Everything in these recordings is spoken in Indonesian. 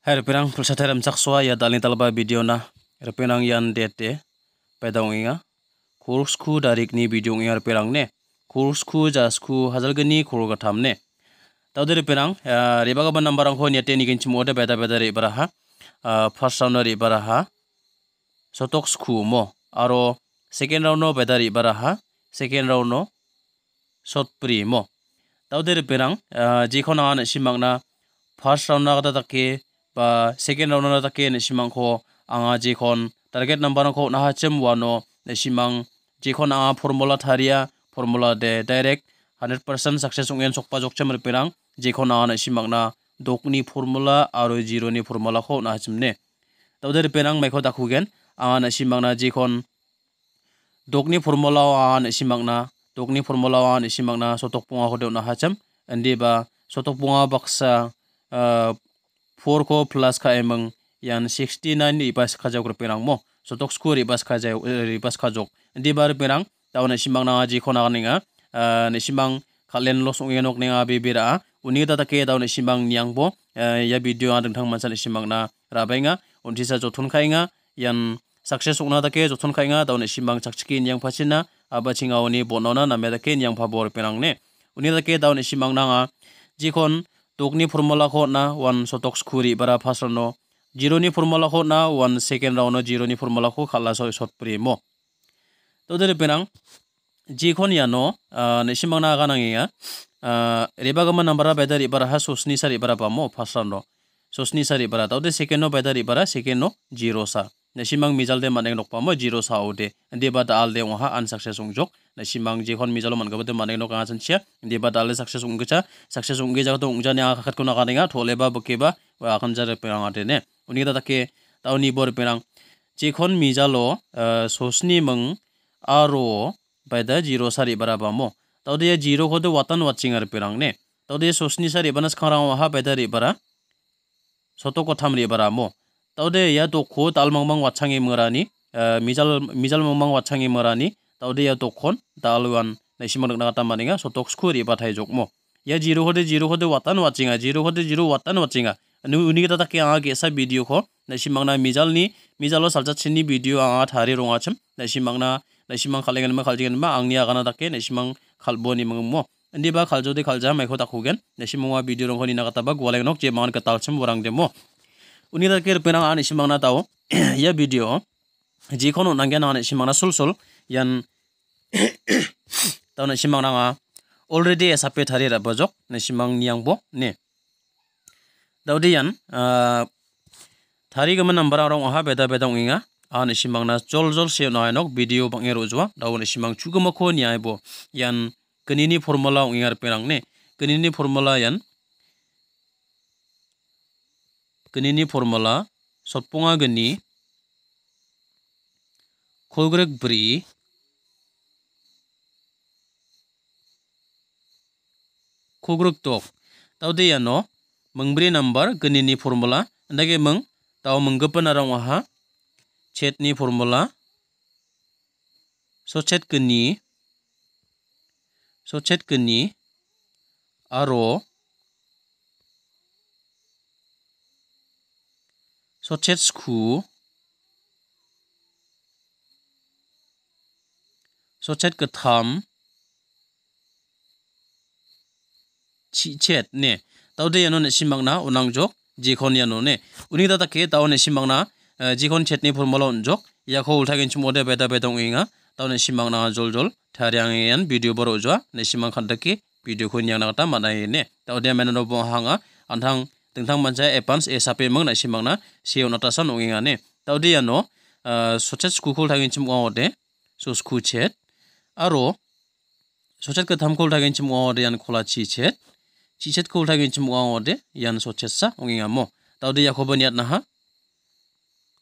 Her pirang pulsa teram saksua ya dalin talba video na her pirang yan dete pedang inga kurs ku darik ni video inga her pirang ne kurs ku jas ku hazal gani kuru gatam ne tau dari pirang riba ka banam barang ho ni te ni genci mo da beda beda riba ha first round riba ha sotok sku mo aro second round no beda riba ha second round no shot pri mo tau dari pirang jikho na ne simang na first round na kada takke বা second round তাকে নিশিমাংখ আঙা যে target number নাহা চেম ওয়ানো নিশিমাং যে আঙা ফর্মুলা থারিয়া ফর্মুলা দে ডাইরেক্ট হান্ড্রেড পার্সেন্ট সাকসেস হেন সকা জক চেম পেরাং যে আঙা নিশিমাং না ডকনি ফর্মুলা আর জিরো নি ফর্মুলা নাহা চেমনে তাদের পেরাং মাইক দাকুগেন আঙা নিশিমাং না যে ডকনি ফর্মুলা আঙা নিশিমাং না ডকনি ফর্মুলা আঙা নিশিমাং না সতক পুঙা হদেও নাহা চেম এন্ডি বা সতক পোঁয়া বাক্সা 4 ko plus ka yang yan 69 ni ipas khajau kru pirang mo so tok skur ipas khajau eh, ipas khajok di bar pirang tawna simang na ji khona ni nga eh, ni simang khalen los ong yanok ni nga bi bira uni ta ta ke tawna simang niang bo eh, ya video ang dang thang man sal na rabai nga un ji sa jo thun khai nga yan success ong na ta ke jo nga tawna simang chak chiki niang phasin na aba chinga uni bo na na me da ke niang phabor pirang ne uni ta ke tawna simang na nga ji khon tokni formula ko na one sotok skuri bara phasal no zero ni formula ko na one second round no zero ni formula ko khala so sot pri mo to dere penang ji khon ya no ne simang na ga nang ya reba ga ma number ba dari bara ha so sni sari bara ba mo phasal no so sni sari bara to de second no ba dari bara second no zero sa nasimang mijal de manek nokpa ma zero sao de deba dal de waha an success ungjok nasimang je khon mijalo mangaba de manek nok asan sia deba dal le success ungcha success ungge jaga to ungjani a khat ko na kanenga thole ba bukeba wa akhan jare perang ate ne uni da take ta uni bor perang je khon mijalo sosni mang aro by the zero sari baraba mo ta de zero ko de watan watching ar perang ne ta de sosni sari banas khara waha by the re bara soto ko tham re bara mo তাতে ইয়াৰ দখো তালমং মং ৱাচাঙি মৰাণী মিজাল মিজাল মং মং ৱাচাঙি মৰাণী তাতে ইয়াৰ দখন তাল ওৱান নাইচিমা নগা তামানিঙা চটকছ খুৰি বাথাই জগম ইয়াৰ জিৰ' সদে জিৰ' সদে ৱাটান ৱাচিঙা জিৰ' সদে জিৰ' ৱাটান ৱাচিঙা উনিকেইটা তাকে আঙা গেছা ভিডিঅ'খ নাইচিমাংনা মিজালনি মিজালৰ চালচাতচিনি ভিডিঅ' আঙা থাৰি ৰঙাচম নাইচিমাংনা নাইচিমাং খালে গেনমা খালচি গেনমা আংনি আগানা তাকে নাইচিমাং খালবনি মং ম এনে বা খালজদি খালজা মাইখ তাকোগেন নাইচিমঙা ভিডিঅ' ৰংখ নিনা কাটা বা গোৱালেগনক যে মাংন কেটালচম ওৰাং দে ম Unidakir penang ani simang na tao ya video jikono nangyan ani simang na sul sul yan tao na simang na nga already sape tari ra bajok na simang niyang bo ne daudi yan thari gaman number arong oha beda beda nginga ani simang na jol jol se na nok video bang ero jwa daw na simang chugama ko ni ai bo yan kanini formula ngingar penang ne kanini formula yan geni formula sotponga geni kolgrek bri kogruk tok tau de yano mengbri number geni ni formula ndage meng tau menggepen arang waha chat ni formula so chat geni so chat geni aro so chết khu so chết cái thầm chị chết nè tao đây nó nè xin bằng ná ôn năng chốc gì con nhà nó nè uni ta ta kia tao nè xin bằng ná gì khôn chết nè phần mà lon chốc ya khâu thay cái chúng mode bê ta bê tông á, tao nè xin bằng ná jol jol thay rằng yên video baro cho nè xin bằng khăn ta kia video khôn nhà nó ta mà này nè tao đây mình nó bỏ hàng á anh thằng tengthang m a n c a epans e sape mang na simang na seo na tasan onginga ne t a u d e ya no sochet skukul thagin chim ngo de so sku chet aro sochet ka t h a m k u l thagin chim ngo de yan k o l a chi chet chi chet k u l thagin chim ngo de yan sochet sa onginga mo t a u d e ya k o b a n i at na ha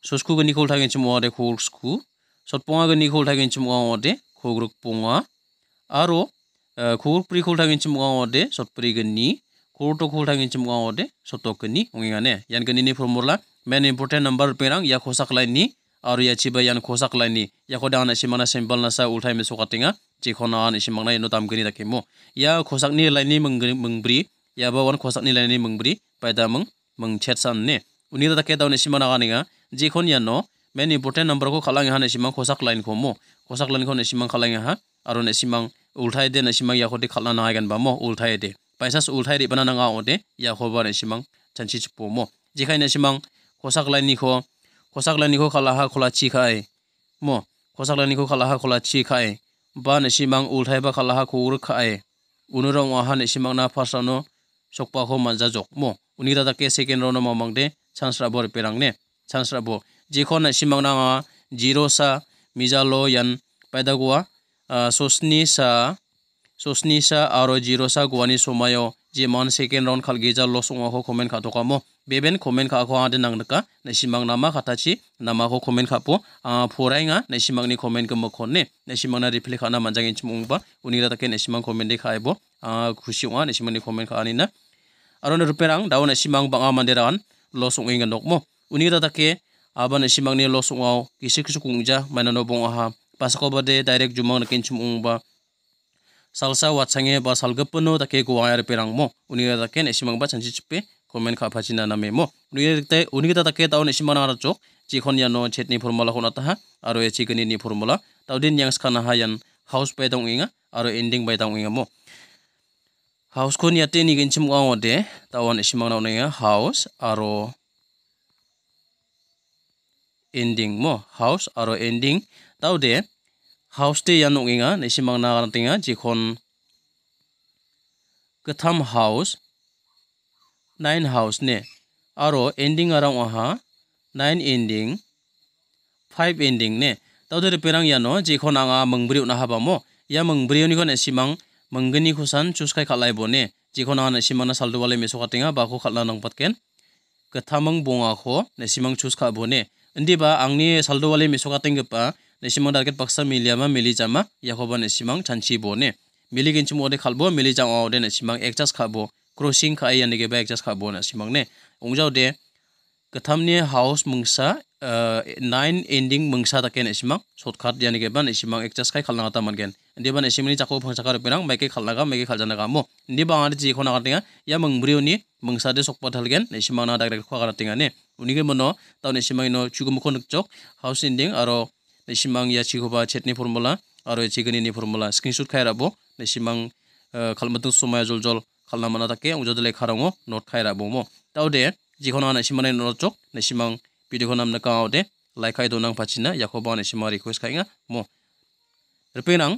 so sku ga n i k u l thagin chim ngo de k u l sku sot ponga ga n i k u l thagin chim ngo de khogruk ponga aro khogruk pri k u l thagin chim ngo de sot pri ga ni kurto kul thang chim ode soto so to ngane yan kni ni formula main important number perang ya khosak lain ni aru ya chiba yan khosak lain ni ya ko dana simana symbol na sa ulthai me suka tinga. khona an simang nai no tam kni takimu. ya khosak ni lain ni mengbri ya ba wan khosak ni lain ni mengbri paida meng meng chet san ne uni da ke dawn simana ga ninga ji ya no main important number ko kalang ha ne simang khosak line ko mo khosak lain ko ne simang khalang ha aru ne simang ulthai de ne simang ya ko de khalna na gan ba mo ulthai de paisas ulthai ripana nanga ote ya khobar simang chanchi pomo jekhai na simang khosak lai ni kho khosak lai ni kho khala ha khola chi khai mo khosak lai ni kho khala ha khola chi khai ba na simang ulthai ba khala ha khur khai unurong wa han simang na phasano sokpa ho manja jok mo uni da ke second round ma mangde chansra bor perang ne chansra bo jekhon na simang na zero sa mijalo yan paidagwa sosni sa sosnisa aro zero sa guani somayo jeman second round khalgeja los ongo ho comment kamo beben comment kha kho ade nangdaka naisimang nama khatachi nama ho comment khapo phorainga naisimang ni comment gmo khonne naisimang na reply khana manjangin chmungba unira take naisimang comment dekhaibo e khushi wa naisimang ni comment khani na arona ruperang daun naisimang banga manderan losong inga nokmo unira take aba naisimang ni losong ongo kisik kisu kungja manano bong aha pasako bade direct jumang nakin chmungba salsa watsange ba salgapano dake perang mo uniga simang nesimang chanchi chipe comment kha phajina me mo uniga dake uniga ra chok ji khon ya no chetni formula hona ta aro e chikani ni formula din yang skana hayan house pe dong inga aro ending by dong inga mo house kon te ni ginchim ango de tawan esimana unga house aro ending mo house aro ending tau de house inga yan ong·enga nisimang nagarantenga jikon ketam house nine house ne aro ending arang aha nine ending five ending ne tawdere perang yano jikon anga mengbriu na habamo ya mengbriu ni kon simang menggeni kusan chuskai kalai bone jikon anga simang na saldu wale meso katinga ba ko nang patken ketamang bonga kho ne simang bone ndi ba angni saldu wale meso katinga pa nesimang darket paksa miliama milijama yakoba nesimang chanchi bo ne mili ginchi mo de k a l b o mili jang o de nesimang ekjas khabo crossing k a a y anige ba ekjas khabo nesimang ne ungjau de kathamni house mungsa nine ending mungsa taken esimang shortcut yani ge ban esimang ekjas k a i khalna ta mangen ndi ban esimni a g n c h a k o phangsa kar penang m a k e khalna ga m a k e khaljana ga mo ndi ba ar ji khona ga ya mangbriyo ni mungsa de sokpa thalgen n esimang na dak dak khwa ga tinga ne unige mono ta esimang no chugum khonuk chok house ending aro नैसिमां या चिखबा चेटनि फर्मुला आरो चिगनिनि formula screenshot खायराबो नैसिमां खालमदों समाय जल जल खालना माना थाके उजो दले खारङो नट खायराबो म तावदे जिखोन आनै सिमानै नट चक नैसिमां भिदिअ खोन आमना काउदे लाइखाय दोनां पाचिना याखौबा नैसिमां रिक्वेस्ट खायङा म रिपेनां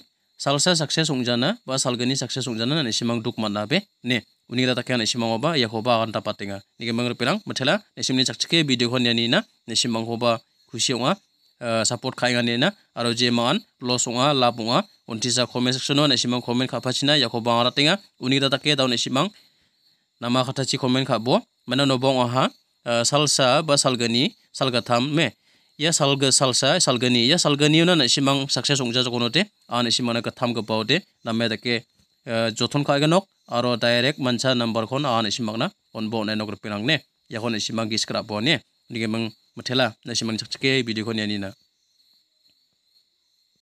सालसा सक्सेस हंजाना बा सालगनि सक्सेस हंजाना नैसिमां दुख मानना बे ने उनि रा थाके नैसिमां अबा याखौबा आन्ता पातेङा निगे मंग रिपेनां मथेला नैसिमनि सक्सेके भिदिअ खोन यानिना नैसिमां खौबा खुसि हङा Eh, support khai gani na aro je man loss unga lab unga untisa comment section no nesimang comment khapachina yako bangara tinga unida take down nesimang nama khatachi comment khabo mana no bong aha eh, salsa ba salgani salgatham me ya salga salsa salgani ya salgani na nesimang success ungja jokonote an nesimana katham ga nama namme take eh, jothon khai ganok aro direct mancha number khon an nesimang na onbo ne nogrpinang ne yakon nesimang giskrabo ne nigemang mathela na shimang chak chake video ko ni